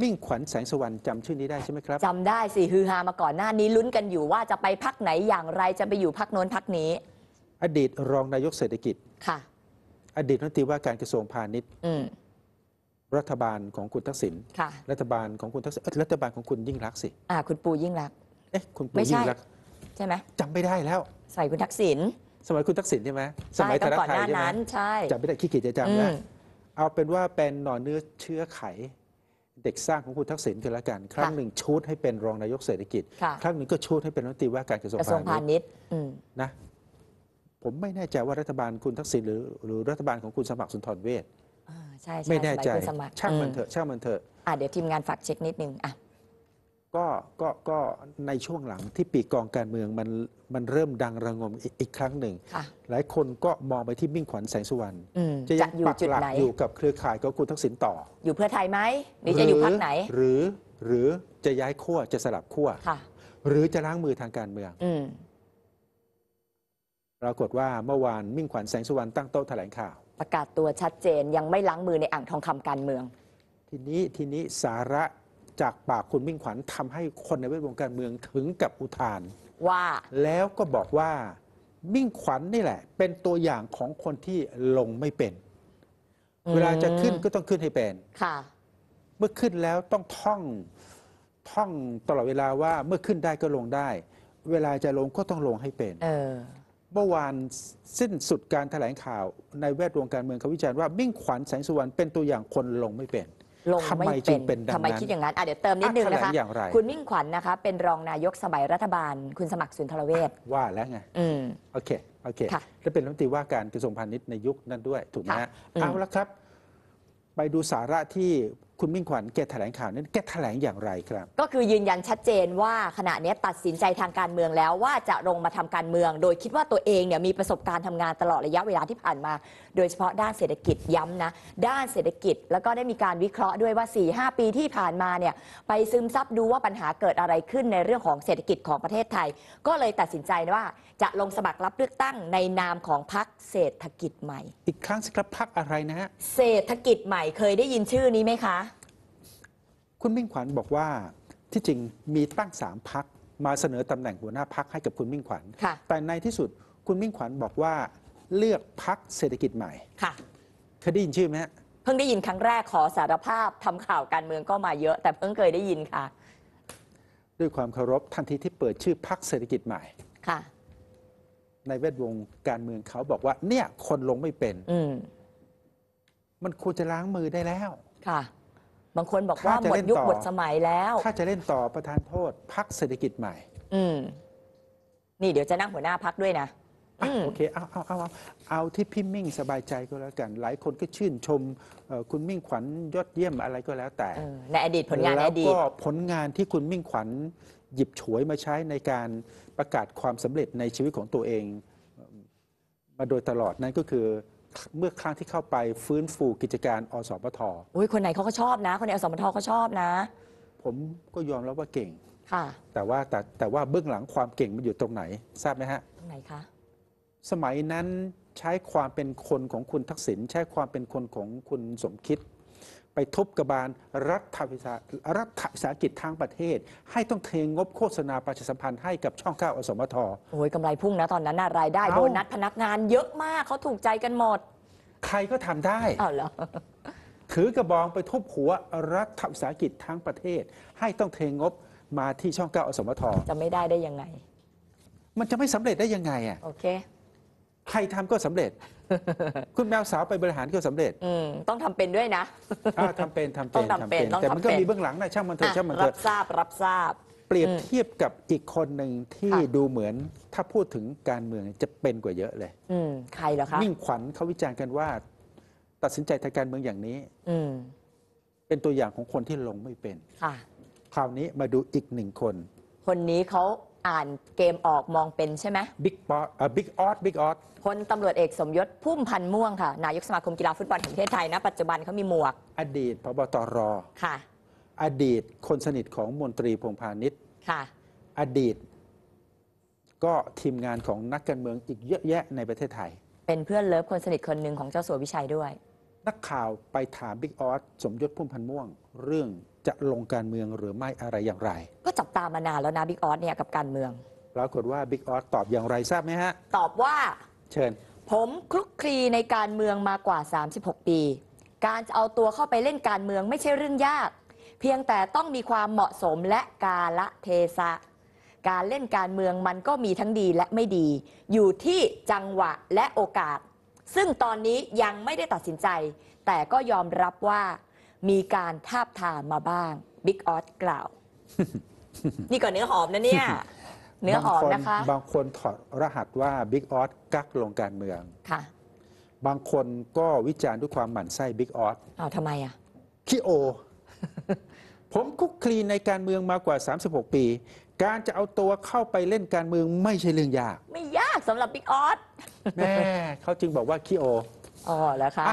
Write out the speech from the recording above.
มิ่งขวัญแสงสวรรค์จำชื่อนี้ได้ใช่ไหมครับจำได้สิฮือฮามาก่อนหน้านี้ลุ้นกันอยู่ว่าจะไปพักไหนอย่างไรจะไปอยู่พักโน้นพักนี้ อดีตรองนายกเศรษฐกิจค่ะอดีตรัฐมนตรีว่าการกระทรวงพาณิชย์อืรัฐบาลของคุณทักษิณค่ะรัฐบาลของคุณทักษิณรัฐบาลของคุณยิ่งรักสิอ่าคุณปูยิ่งรักเอ๊ะคุณปูไม่ใช่ยิ่งรักใช่ไหมจำไม่ได้แล้ว ใส่คุณทักษิณสมัยคุณทักษิณใช่ไหมสมัยธตนาก่อนคารหน้าใช่ไหมนั้นจำไม่ได้ขี้เกียจจะจำนะเอาเป็นว่าเป็นหน่อเนื้อเชื้อไขเด็กสร้างของคุณทักษิณกันละกันครั้งหนึ่งชุดให้เป็นรองนายกเศรษฐกิจ ครั้งหนึ่งก็ชุดให้เป็นรัฐมนตรีว่าการกระทรวงพาณิชย์นะผมไม่แน่ใจว่ารัฐบาลคุณทักษิณหรือหรือรัฐบาลของคุณสมัครสุนทรเวชไม่แน่ใจช่างมันเถอะช่างมันเถอะเดี๋ยวทีมงานฝากเช็คนิดนึงอ่ะก็ก็ก็ในช่วงหลังที่ปีกองการเมือง มันมันเริ่มดังระงมอีกครั้งหนึ่งหลายคนก็มองไปที่มิ่งขวัญแสงสุวรรณจะยังอยู่ปักจุดหลักไหนอยู่กับเครือข่ายกับคุณทักษิณต่ออยู่เพื่อไทยไหมหรือจะอยู่พักไหน หรือ หรือจะย้ายขั้วจะสลับขั้วหรือจะล้างมือทางการเมืองปรากฏว่าเมื่อวานมิ่งขวัญแสงสุวรรณตั้งโต๊ะแถลงข่าวประกาศตัวชัดเจนยังไม่ล้างมือในอ่างทองคำการเมือง ทีนี้ทีนี้สาระจากปากคุณมิ่งขวัญทำให้คนในแวดวงการเมืองถึงกับอุทาน ว่าแล้วก็บอกว่ามิ่งขวัญนนี่แหละ เป็นตัวอย่างของคนที่ลงไม่เป็น เวลาจะขึ้นก็ต้องขึ้นให้เป็นค่ะเมื่อขึ้นแล้วต้องท่องท่องตลอดเวลาว่าเมื่อขึ้นได้ก็ลงได้ เวลาจะลงก็ต้องลงให้เป็นเเมื่อวานสิ้นสุดการแถลงข่าวในแวดวงการเมืองเขาวิจารณ์ว่า มิ่งขวัญแสงสุวรรณเป็น ตัวอย่างคนลงไม่เป็นลงไม่เป็นทำไมคิดอย่างนั้นเดี๋ยวเติมนิดนึงนะคะ คุณมิ่งขวัญนะคะ เป็นรองนายกสมัยรัฐบาล คุณสมัครสุนทรเวชว่าแล้วไงโอเค โอเค และเป็นรัฐมนตรีว่าการกระทรวงพาณิชย์ในยุคนั้นด้วย ถูกไหมเอาละครับ ไปดูสาระที่คุณมิ่งขวัญแกแถลงข่าวนั้นแกแถลงอย่างไรครับ ก็คือยืนยันชัดเจนว่าขณะนี้ตัดสินใจทางการเมืองแล้ว ว่าจะลงมาทำการเมือง โดยคิดว่าตัวเองเนี่ยมีประสบการณ์ทำงานตลอดระยะเวลาที่ผ่านมา โดยเฉพาะด้านเศรษฐกิจย้ำนะ ด้านเศรษฐกิจแล้วก็ได้มีการวิเคราะห์ด้วยว่า4ีหปีที่ผ่านมาเนี่ยไปซึมซับดูว่าปัญหาเกิดอะไรขึ้นในเรื่องของเศรษฐกิจของประเทศไทย ก็เลยตัดสินใจว่าจะลงสมัครรับเลือกตั้งในนามของพรรคเศรษฐกิจใหม่ อีกครั้งสิครับพรรคอะไรนะฮะเศรษฐกิจใหม่ เคยได้ยินชื่อนี้ไหมคะคุณมิ่งขวัญบอกว่าที่จริงมีตั้งสามพักมาเสนอตำแหน่งหัวหน้าพักให้กับคุณมิ่งขวัญ แต่ในที่สุดคุณมิ่งขวัญบอกว่าเลือกพักเศรษฐกิจใหม่ ค่ะเคยได้ยินชื่อไหมฮะ เพิ่งได้ยินครั้งแรกขอสารภาพ ทำข่าวการเมืองก็มาเยอะแต่เพิ่งเคยได้ยินค่ะ ด้วยความเคารพทันทีที่เปิดชื่อพักเศรษฐกิจใหม่ ค่ะในเวดวงการเมืองเขาบอกว่า เนี่ยคนลงไม่เป็นมันควรจะล้างมือได้แล้วค่ะบางคนบอกว่าหมดยุค หมดสมัยแล้ว ถ้าจะเล่นต่อประธานโทษพักเศรษฐกิจใหม่ อืมนี่เดี๋ยวจะนั่งหัวหน้าพักด้วยนะโอเค เอา เอา เอา เอาที่พี่มิ่งสบายใจก็แล้วกัน หลายคนก็ชื่นชมคุณมิ่งขวัญยอดเยี่ยมอะไรก็แล้วแต่ในอดีตผลงานอดีตแล้วก็ผลงานที่คุณมิ่งขวัญ หยิบฉวยมาใช้ในการประกาศความสำเร็จในชีวิตของตัวเอง มาโดยตลอดนั่นก็คือเมื่อครั้งที่เข้าไปฟื้นฟูกิจการอสมทโอ้ยคนไหนเขาก็ชอบนะ คนในอสมทเขาชอบนะ ผมก็ยอมรับว่าเก่ง ค่ะ แต่ว่าแต่แต่ว่าเบื้องหลังความเก่งมันอยู่ตรงไหนทราบไหมฮะตรงไหนคะ สมัยนั้นใช้ความเป็นคนของคุณทักษิณใช้ความเป็นคนของคุณสมคิดไปทุบกระบาลรัฐวิสารัฐวิสาหกิจทางประเทศ ให้ต้องเทงงบโฆษณาประชาสัมพันธ์ให้กับช่องก้าอสมทโอ้ยกำไรพุ่งนะตอนนั้นนะรายได้โบนัสพนักงานเยอะมากเขาถูกใจกันหมด ใครก็ทำได้อ้าวเหรอถือกระบองไปทุบหัวรัฐวิสาหกิจทั้งประเทศ ให้ต้องเทงงบมาที่ช่องเก้าอสมท จะไม่ได้ได้ยังไง มันจะไม่สำเร็จได้ยังไงอ่ะโอเคใครทำก็สำเร็จ คุณแมวสาวไปบริหารก็สำเร็จต้องทำเป็นด้วยนะทำเป็นทำเป็นทำเป็น แต่มันก็มีเบื้องหลังนะช่างมันเถอะช่างมันเถอะรับทราบรับทราบ เปรียบเทียบกับอีกคนหนึ่งที่ดูเหมือนถ้าพูดถึงการเมืองจะเป็นกว่าเยอะเลยใครเหรอคะมิ่งขวัญเขาวิจารณ์กันว่า ตัดสินใจทางการเมืองอย่างนี้เป็นตัวอย่างของคนที่ลงไม่เป็นคราวนี้มาดูอีกหนึ่งคน คนนี้เขาอ่านเกมออกมองเป็นใช่ไหมบิ๊กบอสบิ๊กออสบิ๊กออสพลตำรวจเอกสมยศพุ่มพันธ์ม่วงค่ะนายกสมาคมกีฬาฟุตบอลแห่งประเทศไทยนะปัจจุบันเขามีหมวก อดีตพบตรค่ะ อดีตคนสนิทของมนตรีพงพาณิชย์ค่ะอดีตก็ทีมงานของนักการเมือง อีกเยอะแยะในประเทศไทย เป็นเพื่อนเลิฟคนสนิทคนหนึ่งของเจ้าสัววิชัยด้วย นักข่าวไปถามบิ๊กออสสมยศพุ่มพันธ์ม่วง เรื่องจะลงการเมืองหรือไม่อะไรอย่างไร ก็จับตามานานแล้วนะบิ๊กออสเนี่ยกับการเมืองปรากฏว่าบิ๊กออสตอบอย่างไรทราบไหมฮะตอบว่า เชิญ ผม คลุกคลีในการเมืองมากว่า 36 ปี การจะเอาตัวเข้าไปเล่นการเมืองไม่ใช่เรื่องยาก เพียงแต่ต้องมีความเหมาะสมและกาละเทศะ การเล่นการเมืองมันก็มีทั้งดีและไม่ดี อยู่ที่จังหวะและโอกาส ซึ่งตอนนี้ยังไม่ได้ตัดสินใจ แต่ก็ยอมรับว่ามีการทาบทามมาบ้างบิ๊กออสกล่าว นี่ก่อนเนื้อหอมนะเนี่ย เนื้อหอมนะคะ บางคนถอดรหัสว่าบิ๊กออสกักลงการเมืองค่ะ บางคนก็วิจารณ์ด้วยความหมั่นไส้บิ๊กออสอ้าวทำไมอ่ะขี้โอ ผมคุกคลีในการเมืองมากว่า 36 ปี การจะเอาตัวเข้าไปเล่นการเมืองไม่ใช่เรื่องยาก ไม่ยากสำหรับบิ๊กออสแม่เขาจึงบอกว่าขี้โออ๋อแล้วคะ